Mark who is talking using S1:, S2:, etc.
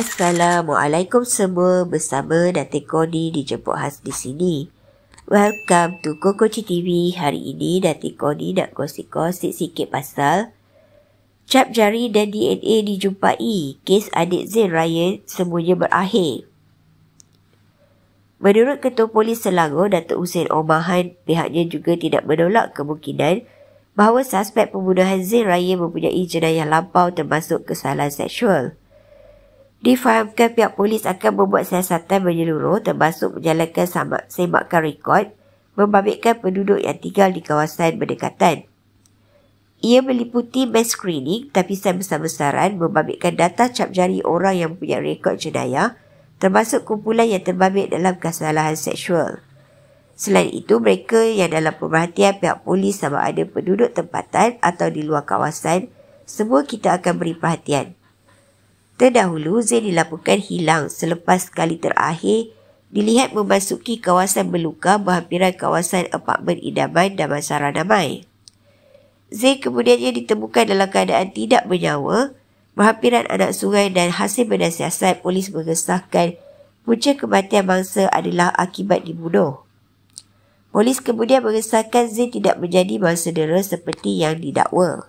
S1: Assalamualaikum semua bersama Datuk Kodi dijemput khas di sini. Welcome to Koko TV. Hari ini Datuk Kodi nak kongsi-kongsi sikit pasal cap jari dan DNA dijumpai kes adik Zain Ryan semuanya berakhir. Menurut Ketua Polis Selangor Datuk Hussein Omahan, pihaknya juga tidak menolak kemungkinan bahawa suspek pembunuhan Zain Ryan mempunyai jenayah lampau termasuk kesalahan seksual difahamkan pihak polis akan membuat siasatan menyeluruh termasuk menjalankan sembakan rekod membabitkan penduduk yang tinggal di kawasan berdekatan. Ia meliputi mass screening tapisan besar-besaran membabitkan data cap jari orang yang punya rekod jenayah termasuk kumpulan yang terbabit dalam kesalahan seksual. Selain itu, mereka yang dalam perhatian pihak polis sama ada penduduk tempatan atau di luar kawasan, semua kita akan beri perhatian. Terdahulu, Zain dilaporkan hilang selepas kali terakhir dilihat memasuki kawasan berluka berhampiran kawasan apartmen idaman dan masyarakat Damai. Zain kemudiannya ditemukan dalam keadaan tidak bernyawa berhampiran anak sungai dan hasil berdasarkan polis mengesahkan punca kematian mangsa adalah akibat dibunuh. Polis kemudian mengesahkan Zain tidak menjadi mangsa dera seperti yang didakwa.